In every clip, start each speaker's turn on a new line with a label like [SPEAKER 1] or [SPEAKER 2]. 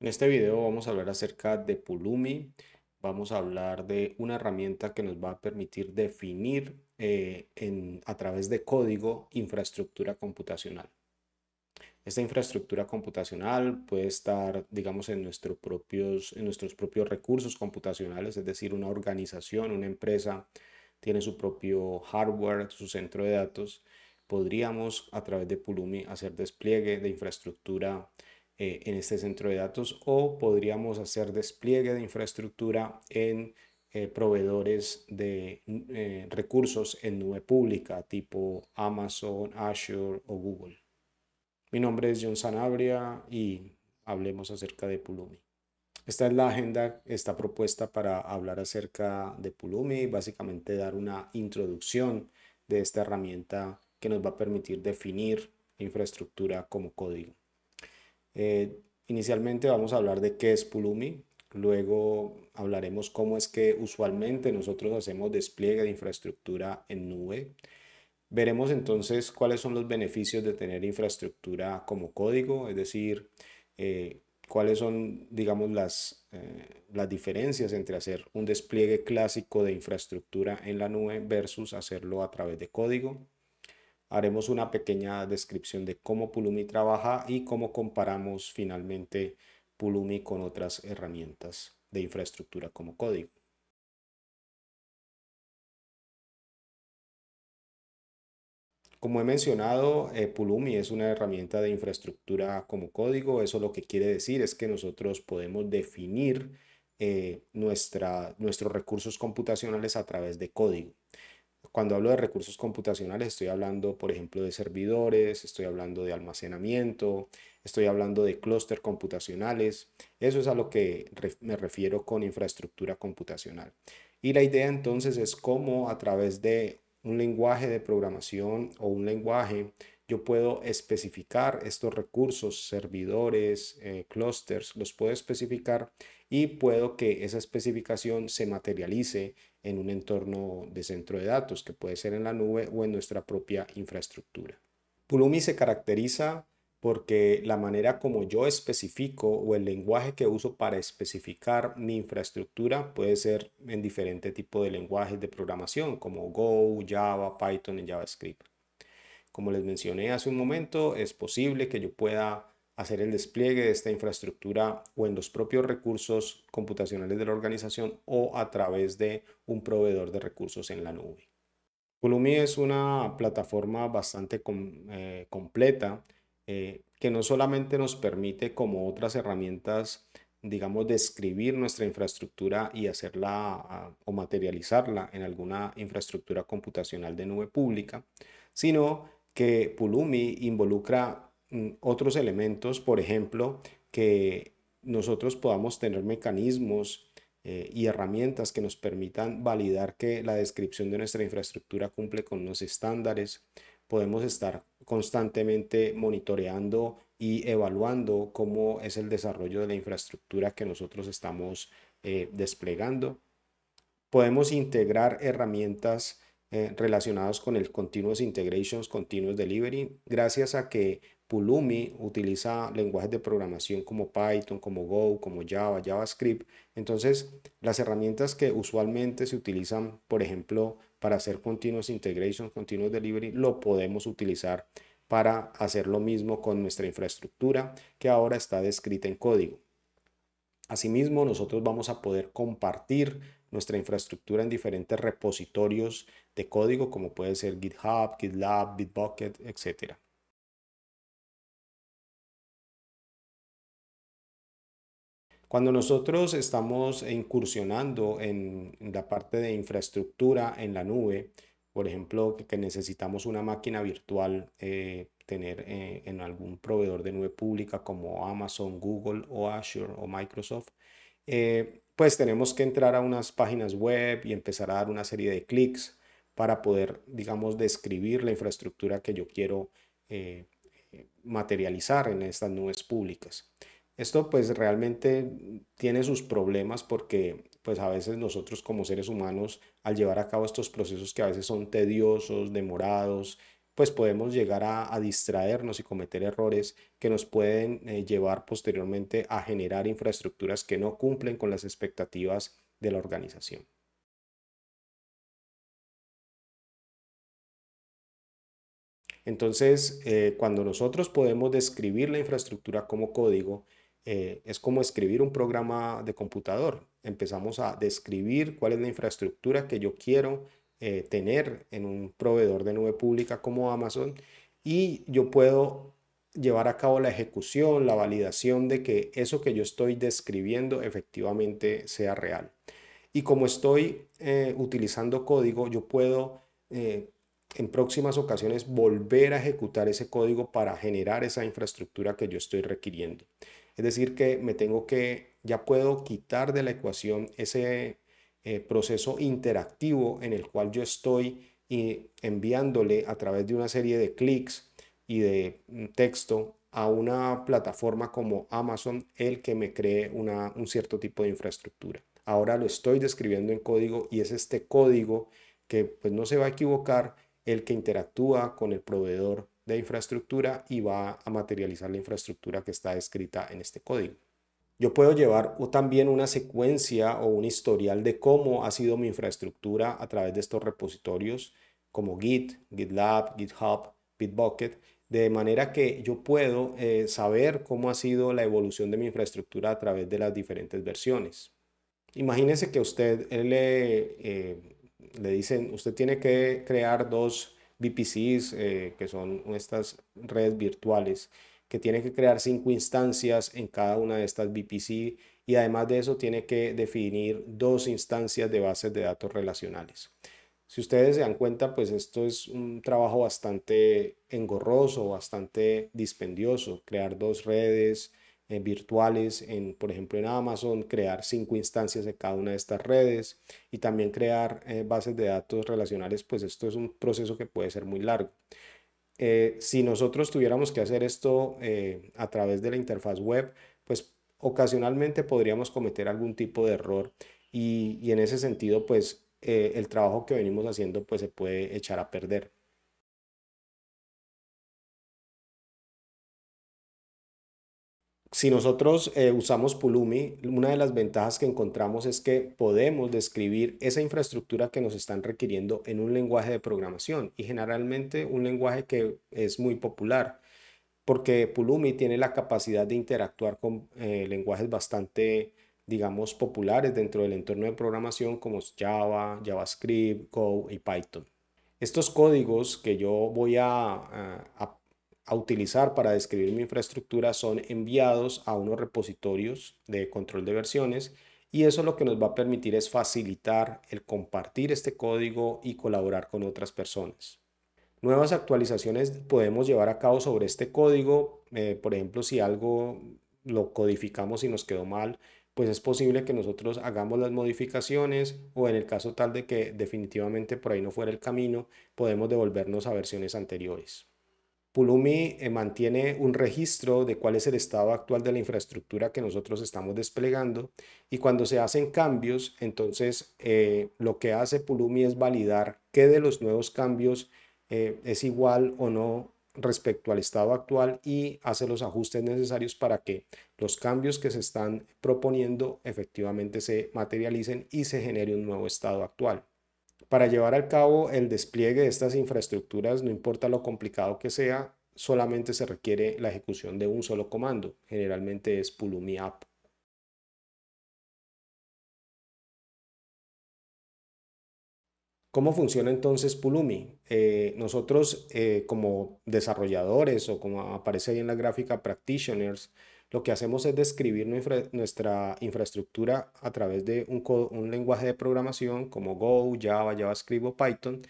[SPEAKER 1] En este video vamos a hablar acerca de Pulumi, vamos a hablar de una herramienta que nos va a permitir definir eh, a través de código infraestructura computacional. Esta infraestructura computacional puede estar, digamos, en, propios, en nuestros propios recursos computacionales, es decir, una organización, una empresa tiene su propio hardware, su centro de datos. Podríamos a través de Pulumi hacer despliegue de infraestructura eh, en este centro de datos o podríamos hacer despliegue de infraestructura en eh, proveedores de eh, recursos en nube pública tipo Amazon, Azure o Google. Mi nombre es John Sanabria y hablemos acerca de Pulumi. Esta es la agenda, esta propuesta para hablar acerca de Pulumi, básicamente dar una introducción de esta herramienta que nos va a permitir definir infraestructura como código. Eh, inicialmente vamos a hablar de qué es Pulumi, luego hablaremos cómo es que usualmente nosotros hacemos despliegue de infraestructura en nube. Veremos entonces cuáles son los beneficios de tener infraestructura como código, es decir, eh, cuáles son, digamos, eh, las diferencias entre hacer un despliegue clásico de infraestructura en la nube versus hacerlo a través de código haremos una pequeña descripción de cómo Pulumi trabaja y cómo comparamos finalmente Pulumi con otras herramientas de infraestructura como código. Como he mencionado, eh, Pulumi es una herramienta de infraestructura como código. Eso lo que quiere decir es que nosotros podemos definir eh, nuestros recursos computacionales a través de código. Cuando hablo de recursos computacionales, estoy hablando, por ejemplo, de servidores, estoy hablando de almacenamiento, estoy hablando de clúster computacionales. Eso es a lo que me refiero con infraestructura computacional. Y la idea entonces es cómo a través de un lenguaje de programación o un lenguaje yo puedo especificar estos recursos, servidores, eh, clusters, los puedo especificar y puedo que esa especificación se materialice en un entorno de centro de datos, que puede ser en la nube o en nuestra propia infraestructura. Pulumi se caracteriza porque la manera como yo especifico o el lenguaje que uso para especificar mi infraestructura puede ser en diferente tipo de lenguajes de programación como Go, Java, Python y JavaScript. Como les mencioné hace un momento, es posible que yo pueda hacer el despliegue de esta infraestructura o en los propios recursos computacionales de la organización o a través de un proveedor de recursos en la nube. Pulumi es una plataforma bastante eh, completa eh, que no solamente nos permite, como otras herramientas, digamos, describir nuestra infraestructura y hacerla ah, o materializarla en alguna infraestructura computacional de nube pública, sino que Pulumi involucra Mm, otros elementos, por ejemplo, que nosotros podamos tener mecanismos eh, y herramientas que nos permitan validar que la descripción de nuestra infraestructura cumple con los estándares. Podemos estar constantemente monitoreando y evaluando cómo es el desarrollo de la infraestructura que nosotros estamos eh, desplegando. Podemos integrar herramientas eh, relacionadas con el Continuous Integrations, Continuous Delivery, gracias a que Pulumi utiliza lenguajes de programación como Python, como Go, como Java, JavaScript. Entonces, las herramientas que usualmente se utilizan, por ejemplo, para hacer continuous integration, continuous delivery, lo podemos utilizar para hacer lo mismo con nuestra infraestructura que ahora está descrita en código. Asimismo, nosotros vamos a poder compartir nuestra infraestructura en diferentes repositorios de código, como puede ser GitHub, GitLab, Bitbucket, etcétera. Cuando nosotros estamos incursionando en la parte de infraestructura en la nube, por ejemplo, que necesitamos una máquina virtual eh, tener eh, en algún proveedor de nube pública como Amazon, Google o Azure o Microsoft, eh, pues tenemos que entrar a unas páginas web y empezar a dar una serie de clics para poder, digamos, describir la infraestructura que yo quiero materializar en estas nubes públicas. Esto pues realmente tiene sus problemas porque pues a veces nosotros como seres humanos al llevar a cabo estos procesos que a veces son tediosos, demorados, pues podemos llegar a, distraernos y cometer errores que nos pueden eh, llevar posteriormente a generar infraestructuras que no cumplen con las expectativas de la organización. Entonces, eh, cuando nosotros podemos describir la infraestructura como código, eh, es como escribir un programa de computador. Empezamos a describir cuál es la infraestructura que yo quiero eh, tener en un proveedor de nube pública como Amazon y yo puedo llevar a cabo la ejecución, la validación de que eso que yo estoy describiendo efectivamente sea real. Y como estoy eh, utilizando código, yo puedo en próximas ocasiones volver a ejecutar ese código para generar esa infraestructura que yo estoy requiriendo. Es decir, que me tengo que, ya puedo quitar de la ecuación ese eh, proceso interactivo en el cual yo estoy enviándole a través de una serie de clics y de mm, texto a una plataforma como Amazon el que me cree una, un cierto tipo de infraestructura. Ahora lo estoy describiendo en código y es este código que pues no se va a equivocar el que interactúa con el proveedor de infraestructura y va a materializar la infraestructura que está escrita en este código. Yo puedo llevar también una secuencia o un historial de cómo ha sido mi infraestructura a través de estos repositorios como Git, GitLab, GitHub, Bitbucket, de manera que yo puedo eh, saber cómo ha sido la evolución de mi infraestructura a través de las diferentes versiones. imagínense que usted le, eh, le dicen, usted tiene que crear dos VPCs, eh, que son estas redes virtuales, que tiene que crear cinco instancias en cada una de estas VPC y además de eso tiene que definir dos instancias de bases de datos relacionales. Si ustedes se dan cuenta, pues esto es un trabajo bastante engorroso, bastante dispendioso, crear dos redes, virtuales, en, por ejemplo en Amazon, crear cinco instancias de cada una de estas redes y también crear eh, bases de datos relacionales, pues esto es un proceso que puede ser muy largo. Eh, si nosotros tuviéramos que hacer esto eh, a través de la interfaz web, pues ocasionalmente podríamos cometer algún tipo de error y, y en ese sentido, pues el trabajo que venimos haciendo pues se puede echar a perder. Si nosotros eh, usamos Pulumi, una de las ventajas que encontramos es que podemos describir esa infraestructura que nos están requiriendo en un lenguaje de programación y generalmente un lenguaje que es muy popular porque Pulumi tiene la capacidad de interactuar con eh, lenguajes bastante, digamos, populares dentro del entorno de programación como Java, JavaScript, Go y Python. Estos códigos que yo voy a, a utilizar para describir mi infraestructura son enviados a unos repositorios de control de versiones y eso lo que nos va a permitir es facilitar el compartir este código y colaborar con otras personas. Nuevas actualizaciones podemos llevar a cabo sobre este código, eh, por ejemplo, si algo lo codificamos y nos quedó mal, pues es posible que nosotros hagamos las modificaciones o en el caso tal de que definitivamente por ahí no fuera el camino, podemos devolvernos a versiones anteriores. Pulumi eh, mantiene un registro de cuál es el estado actual de la infraestructura que nosotros estamos desplegando y cuando se hacen cambios, entonces eh, lo que hace Pulumi es validar qué de los nuevos cambios eh, es igual o no respecto al estado actual y hace los ajustes necesarios para que los cambios que se están proponiendo efectivamente se materialicen y se genere un nuevo estado actual. Para llevar a cabo el despliegue de estas infraestructuras, no importa lo complicado que sea, solamente se requiere la ejecución de un solo comando, generalmente es pulumi app. ¿Cómo funciona entonces Pulumi? Eh, nosotros eh, como desarrolladores o como aparece ahí en la gráfica practitioners, lo que hacemos es describir nuestra infraestructura a través de un, lenguaje de programación como Go, Java, JavaScript o Python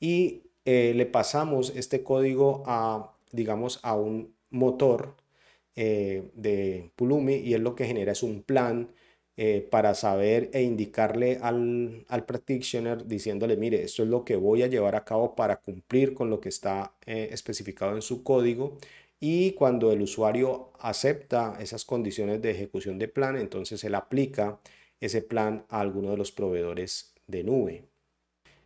[SPEAKER 1] y eh, le pasamos este código a, digamos, a un motor eh, de Pulumi y es lo que genera es un plan eh, para saber e indicarle al, al, practitioner diciéndole, mire, esto es lo que voy a llevar a cabo para cumplir con lo que está especificado en su código y cuando el usuario acepta esas condiciones de ejecución de plan, entonces él aplica ese plan a alguno de los proveedores de nube.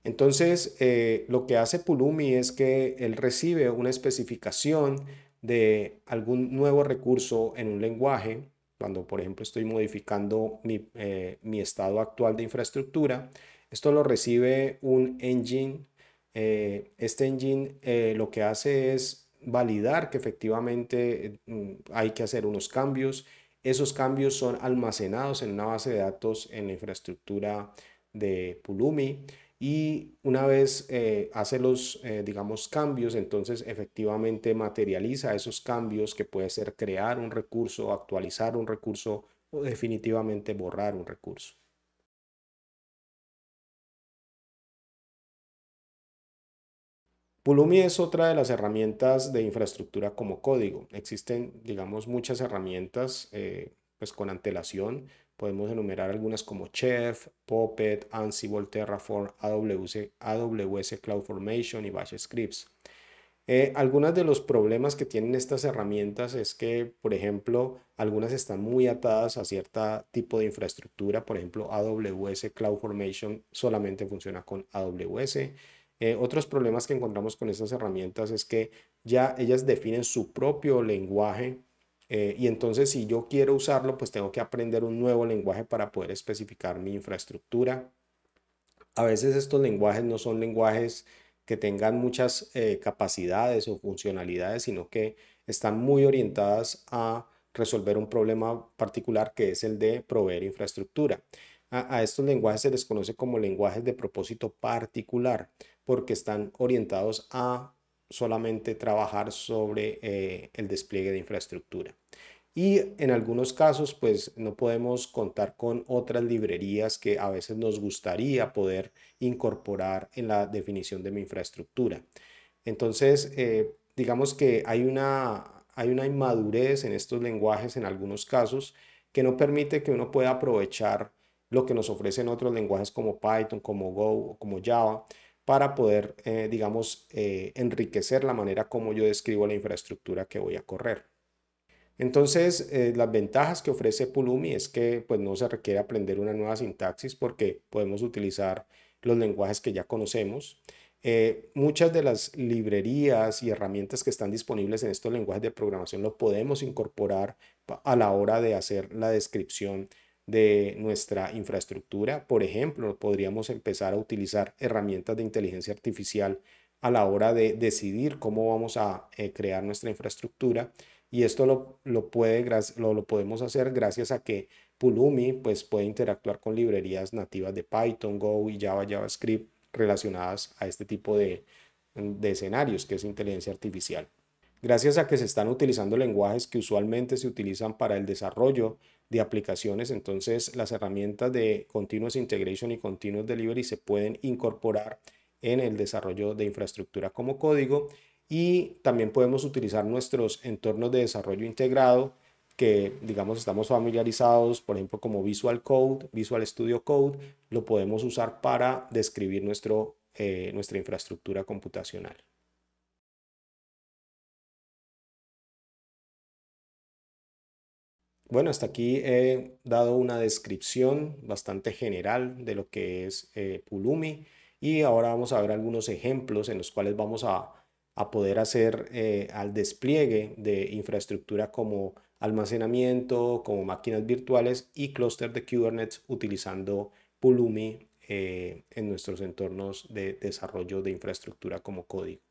[SPEAKER 1] Entonces, eh, lo que hace Pulumi es que él recibe una especificación de algún nuevo recurso en un lenguaje, cuando por ejemplo estoy modificando mi, eh, estado actual de infraestructura, esto lo recibe un engine. Eh, este engine lo que hace es validar que efectivamente eh, mm, hay que hacer unos cambios. Esos cambios son almacenados en una base de datos en la infraestructura de Pulumi y una vez eh, hace los, eh, digamos, cambios, entonces efectivamente materializa esos cambios que puede ser crear un recurso, actualizar un recurso o definitivamente borrar un recurso. Pulumi es otra de las herramientas de infraestructura como código. Existen, digamos, muchas herramientas eh, pues con antelación. Podemos enumerar algunas como Chef, Puppet, Ansible, Terraform, AWS, CloudFormation y Bash Scripts. Eh, algunos de los problemas que tienen estas herramientas es que, por ejemplo, algunas están muy atadas a cierto tipo de infraestructura. Por ejemplo, AWS CloudFormation solamente funciona con AWS. Eh, otros problemas que encontramos con estas herramientas es que ya ellas definen su propio lenguaje eh, y entonces si yo quiero usarlo, pues tengo que aprender un nuevo lenguaje para poder especificar mi infraestructura. A veces estos lenguajes no son lenguajes que tengan muchas eh, capacidades o funcionalidades, sino que están muy orientadas a resolver un problema particular que es el de proveer infraestructura. A, a, estos lenguajes se les conoce como lenguajes de propósito particular porque están orientados a solamente trabajar sobre eh, el despliegue de infraestructura. Y en algunos casos, pues no podemos contar con otras librerías que a veces nos gustaría poder incorporar en la definición de mi infraestructura. Entonces, eh, digamos que hay una, hay una inmadurez en estos lenguajes en algunos casos que no permite que uno pueda aprovechar lo que nos ofrecen otros lenguajes como Python, como Go o como Java para poder, eh, digamos, eh, enriquecer la manera como yo describo la infraestructura que voy a correr. Entonces, eh, las ventajas que ofrece Pulumi es que pues, no se requiere aprender una nueva sintaxis porque podemos utilizar los lenguajes que ya conocemos. muchas de las librerías y herramientas que están disponibles en estos lenguajes de programación lo podemos incorporar a la hora de hacer la descripción de nuestra infraestructura. Por ejemplo, podríamos empezar a utilizar herramientas de inteligencia artificial a la hora de decidir cómo vamos a eh, crear nuestra infraestructura. Y esto lo, lo, podemos hacer gracias a que Pulumi pues, puede interactuar con librerías nativas de Python, Go y Java, JavaScript relacionadas a este tipo de, de escenarios que es inteligencia artificial. Gracias a que se están utilizando lenguajes que usualmente se utilizan para el desarrollo de aplicaciones. Entonces, las herramientas de Continuous Integration y Continuous Delivery se pueden incorporar en el desarrollo de infraestructura como código y también podemos utilizar nuestros entornos de desarrollo integrado que digamos estamos familiarizados, por ejemplo como Visual Code, Visual Studio Code, lo podemos usar para describir nuestro, eh, nuestra infraestructura computacional. Bueno, hasta aquí he dado una descripción bastante general de lo que es eh, Pulumi y ahora vamos a ver algunos ejemplos en los cuales vamos a, poder hacer eh, al despliegue de infraestructura como almacenamiento, como máquinas virtuales y clúster de Kubernetes utilizando Pulumi eh, en nuestros entornos de desarrollo de infraestructura como código.